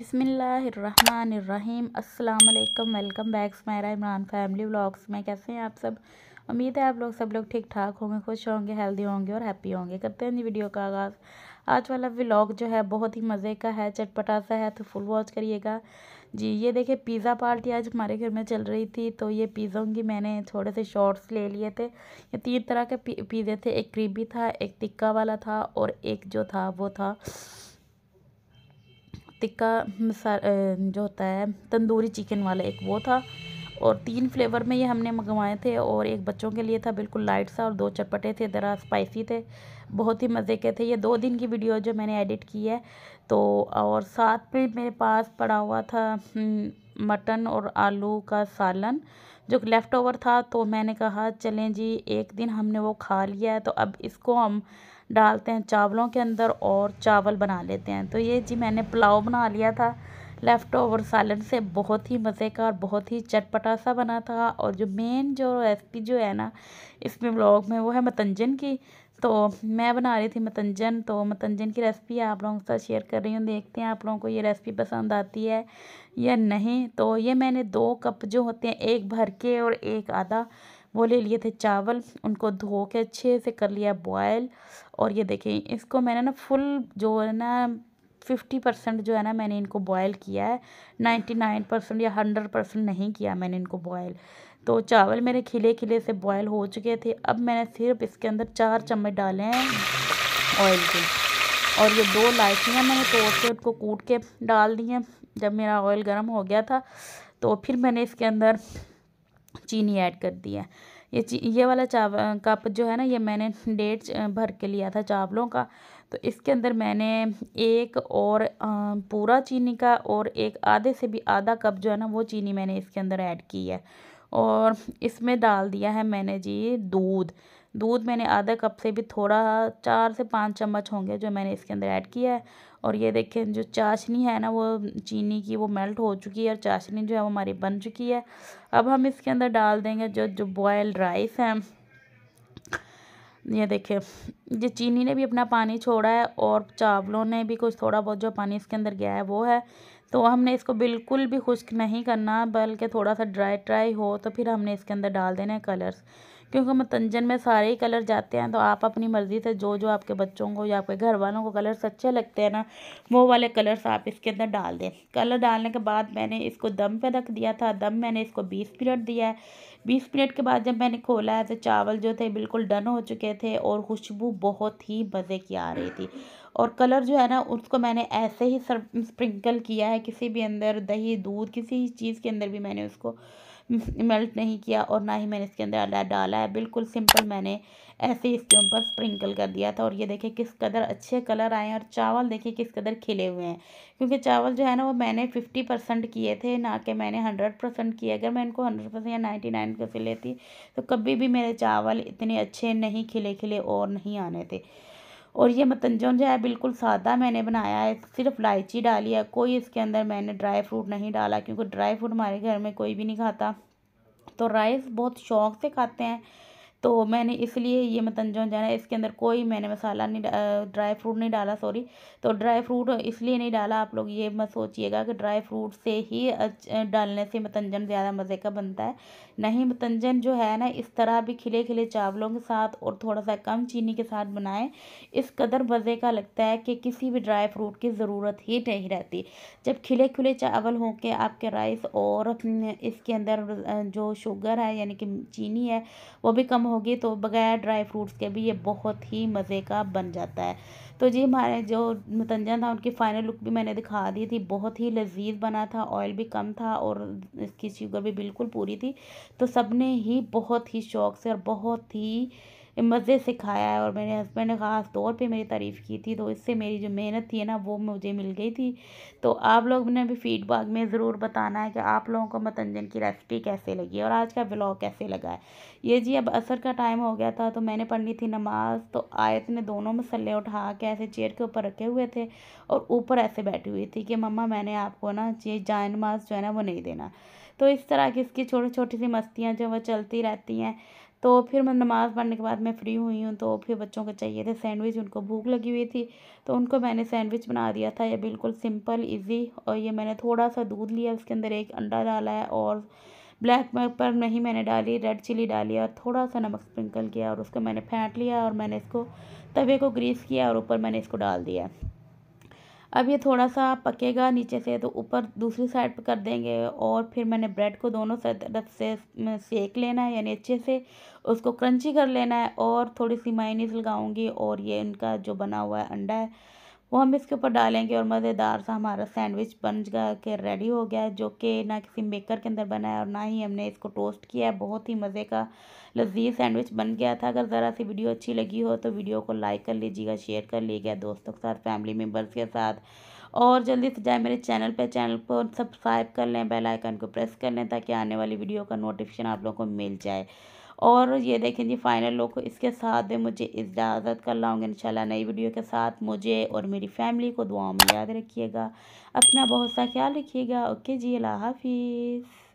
बिसमीम् अल्लाम welcome back मेरा Imran family vlogs में कैसे हैं आप सब उम्मीद है आप लोग सब लोग ठीक ठाक होंगे खुश होंगे हेल्दी होंगे और हैप्पी होंगे करते हैं जी वीडियो का आगाज़ आज वाला व्लॉग जो है बहुत ही मज़े का है चटपटा सा है तो फुल वॉच करिएगा जी ये देखिए पिज़्ज़ा पार्टी आज हमारे घर में चल रही थी तो ये पिज़्ज़ों की मैंने थोड़े से शॉर्ट्स ले लिए थे ये तीन तरह के पिज़्ज़े थे एक क्रीबी था एक टिक्का वाला था और एक जो था वो था टिक्का मसा हम्म, जो होता है तंदूरी चिकन वाला एक वो था और तीन फ्लेवर में ये हमने मंगवाए थे और एक बच्चों के लिए था बिल्कुल लाइट सा और दो चटपटे थे ज़रा स्पाइसी थे बहुत ही मज़े के थे ये दो दिन की वीडियो जो मैंने एडिट की है तो और साथ में मेरे पास पड़ा हुआ था हम्म, मटन और आलू का सालन जो लेफ़्ट ओवर था तो मैंने कहा चलें जी एक दिन हमने वो खा लिया है तो अब इसको हम डालते हैं चावलों के अंदर और चावल बना लेते हैं तो ये जी मैंने पुलाव बना लिया था लेफ़्ट ओवर सालन से बहुत ही मज़े का और बहुत ही चटपटा सा बना था और जो मेन जो रेसिपी जो है ना इसमें ब्लॉग में वो है मतंजन की तो मैं बना रही थी मतंजन तो मतंजन की रेसिपी आप लोगों के साथ शेयर कर रही हूँ देखते हैं आप लोगों को ये रेसिपी पसंद आती है या नहीं तो ये मैंने दो कप जो होते हैं एक भर के और एक आधा वो ले लिए थे चावल उनको धो के अच्छे से कर लिया बॉयल और ये देखें इसको मैंने ना फुल जो है ना फिफ्टी परसेंट जो है ना मैंने इनको बॉयल किया है नाइन्टी नाइन परसेंट या हंड्रेड परसेंट नहीं किया मैंने इनको बॉयल तो चावल मेरे खिले खिले से बॉयल हो चुके थे अब मैंने सिर्फ इसके अंदर चार चम्मच डाले हैं ऑयल के और ये दो लाइचियाँ मैंने तोड़ के उनको कूट के डाल दी हैं जब मेरा ऑयल गर्म हो गया था तो फिर मैंने इसके अंदर चीनी ऐड कर दी है ये ची ये वाला चाव कप जो है ना ये मैंने डेढ़ भर के लिया था चावलों का तो इसके अंदर मैंने एक और पूरा चीनी का और एक आधे से भी आधा कप जो है ना वो चीनी मैंने इसके अंदर ऐड की है और इसमें डाल दिया है मैंने जी दूध दूध मैंने आधा कप से भी थोड़ा चार से पाँच चम्मच होंगे जो मैंने इसके अंदर ऐड किया है और ये देखें जो चाशनी है ना वो चीनी की वो मेल्ट हो चुकी है और चाशनी जो है वो हमारी बन चुकी है अब हम इसके अंदर डाल देंगे जो जो बॉयल राइस है ये देखें ये चीनी ने भी अपना पानी छोड़ा है और चावलों ने भी कुछ थोड़ा बहुत जो पानी इसके अंदर गया है वो है तो हमने इसको बिल्कुल भी खुश्क नहीं करना बल्कि थोड़ा सा ड्राई ड्राई हो तो फिर हमने इसके अंदर डाल देना है कलर्स क्योंकि मतंजन में सारे ही कलर जाते हैं तो आप अपनी मर्ज़ी से जो जो आपके बच्चों को या आपके घर वालों को कलर्स अच्छे लगते हैं ना वो वाले कलर्स आप इसके अंदर डाल दें कलर डालने के बाद मैंने इसको दम पर रख दिया था दम मैंने इसको बीस मिनट दिया है बीस मिनट के बाद जब मैंने खोला है तो चावल जो थे बिल्कुल डन हो चुके थे और खुशबू बहुत ही मज़े की आ रही थी और कलर जो है ना उसको मैंने ऐसे ही स्प्रिंकल किया है किसी भी अंदर दही दूध किसी चीज़ के अंदर भी मैंने उसको मेल्ट नहीं किया और ना ही मैंने इसके अंदर डाला है बिल्कुल सिंपल मैंने ऐसे ही इसके ऊपर स्प्रिंकल कर दिया था और ये देखिए किस कदर अच्छे कलर आए हैं और चावल देखिए किस कदर खिले हुए हैं क्योंकि चावल जो है ना वो मैंने फिफ्टी परसेंट किए थे ना कि मैंने हंड्रेड परसेंट किए अगर मैं इनको हंड्रेड परसेंट या नाइन्टी नाइन परसेंट लेती तो कभी भी मेरे चावल इतने अच्छे नहीं खिले खिले और नहीं आने थे और ये मतंजन जो है बिल्कुल सादा मैंने बनाया है सिर्फ इलायची डाली है कोई इसके अंदर मैंने ड्राई फ्रूट नहीं डाला क्योंकि ड्राई फ्रूट हमारे घर में कोई भी नहीं खाता तो राइस बहुत शौक़ से खाते हैं तो मैंने इसलिए ये मतंजौन जाना है इसके अंदर कोई मैंने मसाला नहीं ड्राई फ्रूट नहीं डाला सॉरी तो ड्राई फ्रूट इसलिए नहीं डाला आप लोग ये मत सोचिएगा कि ड्राई फ्रूट से ही डालने से मतंजन ज़्यादा मज़े का बनता है नहीं मतंजन जो है ना इस तरह भी खिले खिले चावलों के साथ और थोड़ा सा कम चीनी के साथ बनाएं इस कदर मज़े का लगता है कि किसी भी ड्राई फ्रूट की ज़रूरत ही नहीं रहती जब खिले खुले चावल हों के आपके राइस और इसके अंदर जो शुगर है यानी कि चीनी है वो भी कम होगी तो बगैर ड्राई फ्रूट्स के भी ये बहुत ही मज़े का बन जाता है तो जी हमारे जो मतंजन था उनकी फ़ाइनल लुक भी मैंने दिखा दी थी बहुत ही लजीज बना था ऑयल भी कम था और इसकी शुगर भी बिल्कुल पूरी थी तो सब ने ही बहुत ही शौक से और बहुत ही मज़े से खाया है और मेरे हस्बैंड ने ख़ास तौर पे मेरी तारीफ़ की थी तो इससे मेरी जो मेहनत थी ना वो मुझे मिल गई थी तो आप लोग ने भी फीडबैक में ज़रूर बताना है कि आप लोगों को मतंजन की रेसिपी कैसे लगी और आज का ब्लॉग कैसे लगा है ये जी अब असर का टाइम हो गया था तो मैंने पढ़नी थी नमाज़ तो आयत ने दोनों मसल्ले उठा के ऐसे चेयर के ऊपर रखे हुए थे और ऊपर ऐसे बैठी हुई थी कि मम्मा मैंने आपको ना ये जाय नमाज जो है ना वो नहीं देना तो इस तरह की इसकी छोटी छोटी सी मस्तियाँ जो वो चलती रहती हैं तो फिर मैं नमाज़ पढ़ने के बाद मैं फ़्री हुई हूँ तो फिर बच्चों को चाहिए थे सैंडविच उनको भूख लगी हुई थी तो उनको मैंने सैंडविच बना दिया था ये बिल्कुल सिंपल इजी और ये मैंने थोड़ा सा दूध लिया उसके अंदर एक अंडा डाला है और ब्लैक पेपर नहीं मैंने डाली रेड चिली डाली और थोड़ा सा नमक स्प्रिंकल किया और उसको मैंने फेंट लिया और मैंने इसको तवे को ग्रीस किया और ऊपर मैंने इसको डाल दिया अब ये थोड़ा सा पकेगा नीचे से तो ऊपर दूसरी साइड पर कर देंगे और फिर मैंने ब्रेड को दोनों तरफ से सेक लेना है यानी अच्छे से उसको क्रंची कर लेना है और थोड़ी सी मायनीस लगाऊंगी और ये इनका जो बना हुआ है अंडा है वो हम इसके ऊपर डालेंगे और मज़ेदार सा हमारा सैंडविच बन के रेडी हो गया है जो कि ना किसी मेकर के अंदर बना है और ना ही हमने इसको टोस्ट किया है बहुत ही मज़े का लजीज सैंडविच बन गया था अगर ज़रा सी वीडियो अच्छी लगी हो तो वीडियो को लाइक कर लीजिएगा शेयर कर लीजिएगा दोस्तों के साथ फैमिली मेम्बर्स के साथ और जल्दी से जाए मेरे चैनल पर चैनल को सब्सक्राइब कर लें बेलाइकन को प्रेस कर लें ताकि आने वाली वीडियो का नोटिफिकेशन आप लोगों को मिल जाए और ये देखें जी फाइनल लुक इसके साथ मुझे इजाज़त कर लाऊंगी इंशाल्लाह नई वीडियो के साथ मुझे और मेरी फैमिली को दुआ में याद रखिएगा अपना बहुत सा ख्याल रखिएगा ओके जी अल्लाह हाफिज़